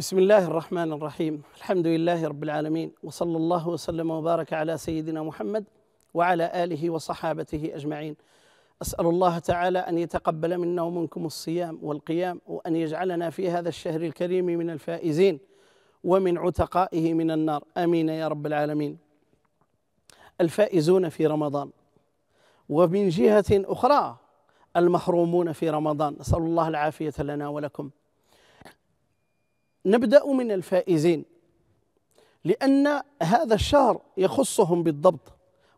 بسم الله الرحمن الرحيم الحمد لله رب العالمين وصلى الله وسلم وبارك على سيدنا محمد وعلى اله وصحابته اجمعين اسال الله تعالى ان يتقبل منا ومنكم الصيام والقيام وان يجعلنا في هذا الشهر الكريم من الفائزين ومن عتقائه من النار امين يا رب العالمين الفائزون في رمضان ومن جهه اخرى المحرومون في رمضان نسال الله العافيه لنا ولكم نبدأ من الفائزين لأن هذا الشهر يخصهم بالضبط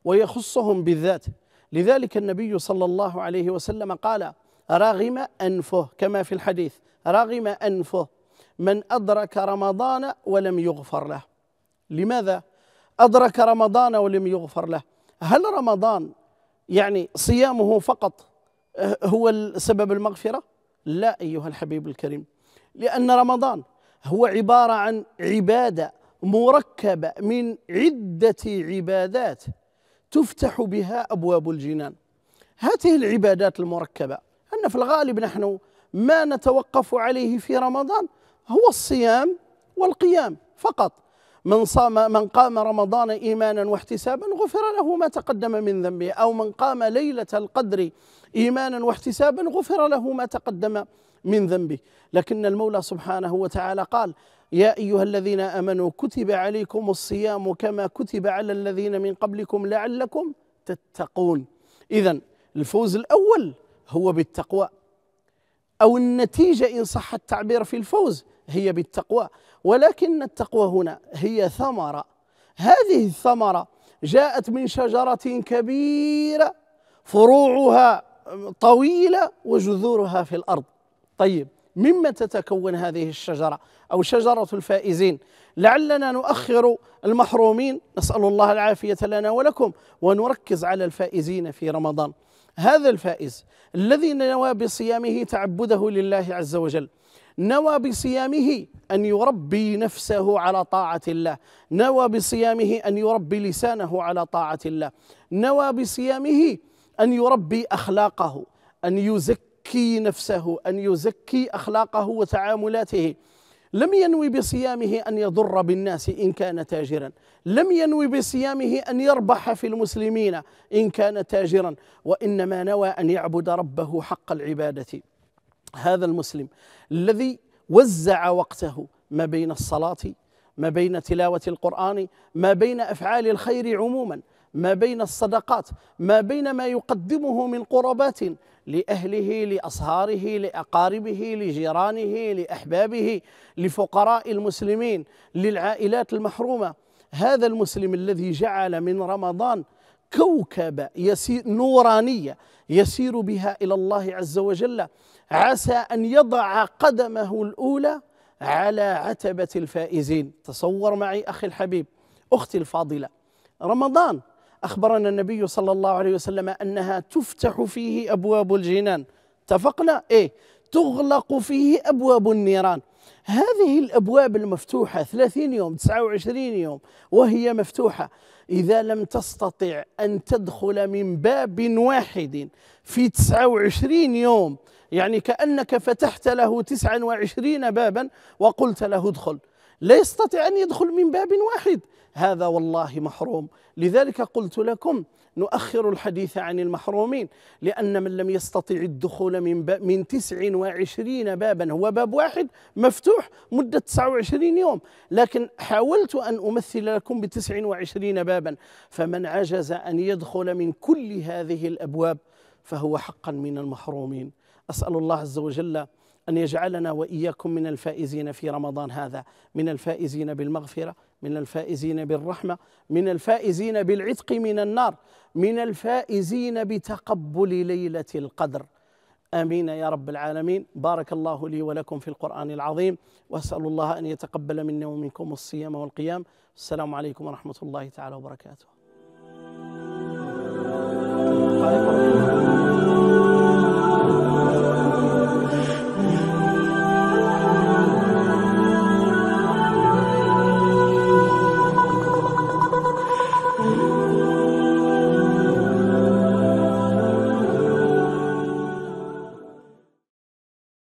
ويخصهم بالذات لذلك النبي صلى الله عليه وسلم قال رغم أنفه كما في الحديث رغم أنفه من أدرك رمضان ولم يغفر له لماذا أدرك رمضان ولم يغفر له هل رمضان يعني صيامه فقط هو سبب المغفرة لا أيها الحبيب الكريم لأن رمضان هو عباره عن عباده مركبه من عده عبادات تفتح بها ابواب الجنان هذه العبادات المركبه ان في الغالب نحن ما نتوقف عليه في رمضان هو الصيام والقيام فقط من صام من قام رمضان ايمانا واحتسابا غفر له ما تقدم من ذنبه او من قام ليله القدر ايمانا واحتسابا غفر له ما تقدم من ذنبه لكن المولى سبحانه وتعالى قال يا أيها الذين آمنوا كتب عليكم الصيام كما كتب على الذين من قبلكم لعلكم تتقون إذا الفوز الأول هو بالتقوى أو النتيجة إن صح التعبير في الفوز هي بالتقوى ولكن التقوى هنا هي ثمرة هذه الثمرة جاءت من شجرة كبيرة فروعها طويلة وجذورها في الأرض طيب مما تتكون هذه الشجرة أو شجرة الفائزين لعلنا نؤخر المحرومين نسأل الله العافية لنا ولكم ونركز على الفائزين في رمضان هذا الفائز الذي نوى بصيامه تعبده لله عز وجل نوى بصيامه ان يربي نفسه على طاعه الله نوى بصيامه ان يربي لسانه على طاعه الله نوى بصيامه ان يربي اخلاقه ان يزكي يزكي نفسه ان يزكي اخلاقه وتعاملاته لم ينوي بصيامه ان يضر بالناس ان كان تاجرا لم ينوي بصيامه ان يربح في المسلمين ان كان تاجرا وانما نوى ان يعبد ربه حق العباده هذا المسلم الذي وزع وقته ما بين الصلاه ما بين تلاوه القران ما بين افعال الخير عموما ما بين الصدقات ما بين ما يقدمه من قربات لأهله لأصهاره لأقاربه لجيرانه لأحبابه لفقراء المسلمين للعائلات المحرومة هذا المسلم الذي جعل من رمضان كوكب يسير نورانية يسير بها إلى الله عز وجل عسى أن يضع قدمه الأولى على عتبة الفائزين تصور معي أخي الحبيب أختي الفاضلة رمضان أخبرنا النبي صلى الله عليه وسلم أنها تفتح فيه أبواب الجنان اتفقنا إيه تغلق فيه أبواب النيران هذه الأبواب المفتوحة 30 يوم 29 يوم وهي مفتوحة إذا لم تستطع أن تدخل من باب واحد في 29 يوم يعني كأنك فتحت له 29 بابا وقلت له ادخل لا يستطيع أن يدخل من باب واحد هذا والله محروم لذلك قلت لكم نؤخر الحديث عن المحرومين لأن من لم يستطع الدخول من باب من 29 بابا هو باب واحد مفتوح مدة 29 يوم لكن حاولت أن أمثل لكم ب 29 بابا فمن عجز أن يدخل من كل هذه الأبواب فهو حقا من المحرومين أسأل الله عز وجل أن يجعلنا وإياكم من الفائزين في رمضان هذا من الفائزين بالمغفرة من الفائزين بالرحمه من الفائزين بالعتق من النار من الفائزين بتقبل ليله القدر امين يا رب العالمين بارك الله لي ولكم في القران العظيم واسال الله ان يتقبل منا ومنكم الصيام والقيام السلام عليكم ورحمه الله تعالى وبركاته